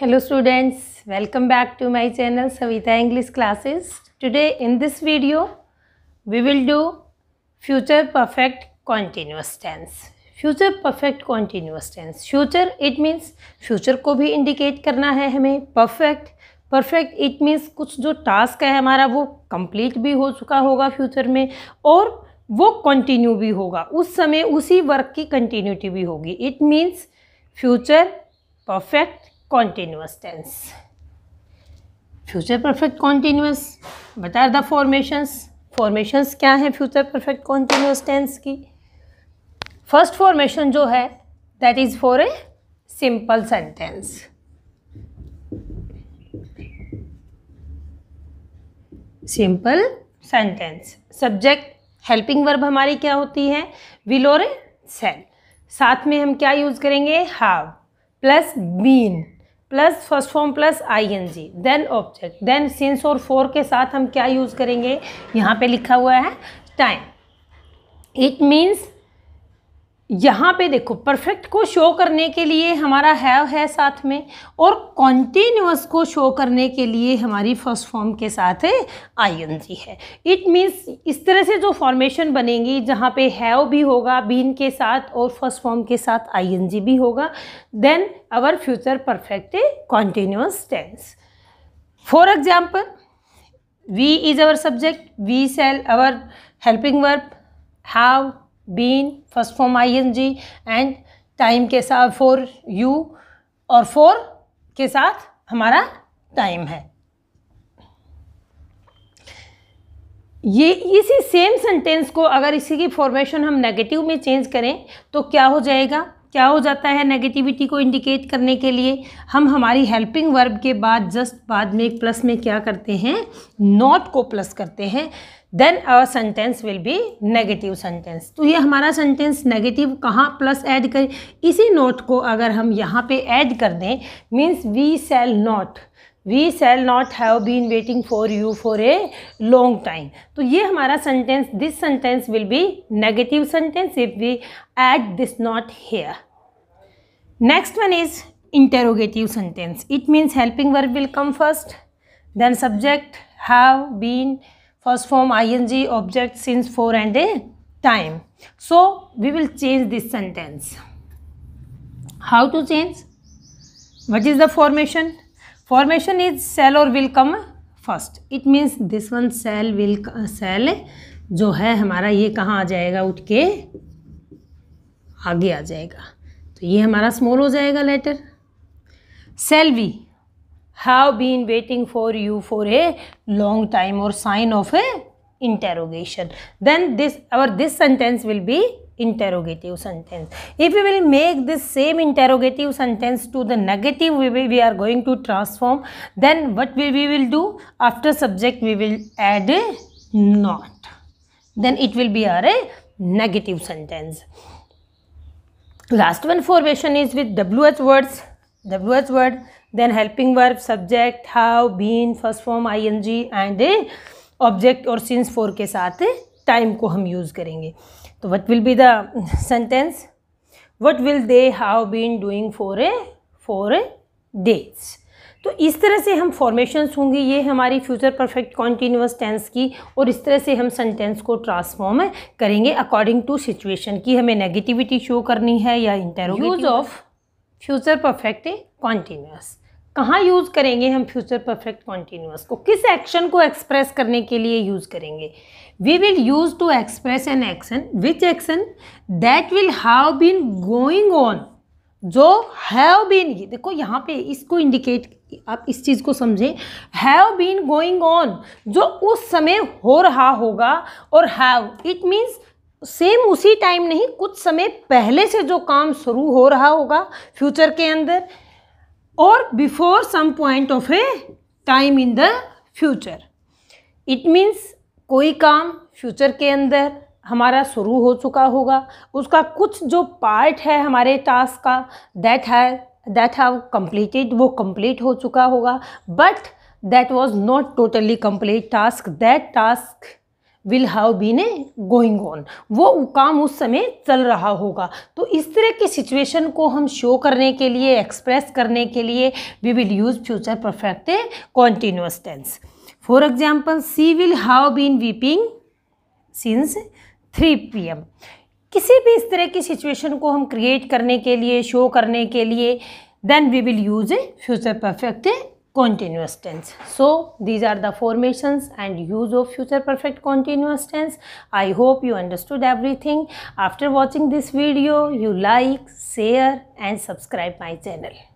Hello students, welcome back to my channel Savita English Classes. Today in this video, we will do future perfect continuous tense. Future perfect continuous tense. Future it means future को भी indicate करना है हमें perfect. Perfect it means कुछ जो task है हमारा वो कंप्लीट भी हो चुका होगा फ्यूचर में और वो कंटिन्यू भी होगा उस समय उसी वर्क की कंटिन्यूटी भी होगी it means future perfect continuous tense future perfect continuous बता आर द फॉर्मेशंस फॉर्मेशंस क्या हैं फ्यूचर परफेक्ट कॉन्टिन्यूस टेंस की फर्स्ट फॉर्मेशन जो है that is for a simple sentence simple sentence subject helping verb हमारी क्या होती है विल और सेल साथ में हम क्या यूज़ करेंगे have plus been plus first form plus ING then object then since or for के साथ हम क्या यूज़ करेंगे यहाँ पे लिखा हुआ है टाइम इट मीन्स यहाँ पे देखो परफेक्ट को शो करने के लिए हमारा हैव है साथ में और कॉन्टीन्यूस को शो करने के लिए हमारी फर्स्ट फॉर्म के साथ आई एन जी है इट मीन्स इस तरह से जो फॉर्मेशन बनेगी जहाँ पे हैव भी होगा बीन के साथ और फर्स्ट फॉर्म के साथ आई एन जी भी होगा then our future perfect continuous tense for example we is our subject we shall our helping verb have been first form I N G and time के साथ four you और for के साथ हमारा time है ये इसी सेम सेंटेंस को अगर इसी की फॉर्मेशन हम नेगेटिव में चेंज करें तो क्या हो जाएगा क्या हो जाता है नेगेटिविटी को इंडिकेट करने के लिए हम हमारी हेल्पिंग वर्ब के बाद जस्ट बाद में प्लस में क्या करते हैं नॉट को प्लस करते हैं then our sentence will be negative sentence तो ये हमारा सेंटेंस नेगेटिव कहाँ प्लस ऐड करें इसी नोट को अगर हम यहाँ पे ऐड कर दें means we shall not we shall not have been waiting for you for a long time तो ये हमारा sentence this sentence will be negative sentence if we add this not here next one is interrogative sentence it means helping verb will come first then subject have been first form ing object since for and a time so we will change this sentence how to change what is the formation formation is shall or will come first it means this one shall will shall जो है हमारा ये कहाँ आ जाएगा उठ के आगे आ जाएगा तो ये हमारा स्मॉल हो जाएगा letter shall we have been waiting for you for a long time or sign of a interrogation then this our this sentence will be interrogative sentence if we will make this same interrogative sentence to the negative we, will, we are going to transform then what we, we will do after subject we will add a not then it will be our a negative sentence last one formation is with wh words wh word then helping verb subject have been first form ing and object और since for के साथ time को हम use करेंगे तो what will be the sentence what will they have been doing for a for a days तो इस तरह से हम फॉर्मेशंस होंगी ये हमारी फ्यूचर परफेक्ट कॉन्टीन्यूस टेंस की और इस तरह से हम सेंटेंस को ट्रांसफॉर्म करेंगे अकॉर्डिंग टू सिचुएशन की हमें नेगेटिविटी शो करनी है या interrogative use of future perfect continuous कहाँ यूज़ करेंगे हम फ्यूचर परफेक्ट कॉन्टीन्यूस को किस एक्शन को एक्सप्रेस करने के लिए यूज़ करेंगे we will use to express an action which action that will have been going on जो हैव बीन देखो यहाँ पे इसको इंडिकेट आप इस चीज़ को समझें हैव बीन गोइंग ऑन जो उस समय हो रहा होगा और हैव इट मीन्स सेम उसी टाइम नहीं कुछ समय पहले से जो काम शुरू हो रहा होगा फ्यूचर के अंदर or before some point of a time in the future. It means कोई काम future के अंदर हमारा शुरू हो चुका होगा उसका कुछ जो पार्ट है हमारे टास्क का दैट है दैट हैव कम्प्लीटेड वो कम्प्लीट हो चुका होगा but that was not totally complete task that task will have been a going on वो काम उस समय चल रहा होगा तो इस तरह की सिचुएशन को हम शो करने के लिए एक्सप्रेस करने के लिए we will use future perfect continuous tense for example she will have been weeping since three P M किसी भी इस तरह की सिचुएशन को हम क्रिएट करने के लिए शो करने के लिए then we will use a future perfect continuous tense. So these are the formations and use of future perfect continuous tense. I hope you understood everything. After watching this video, you like, share and subscribe my channel.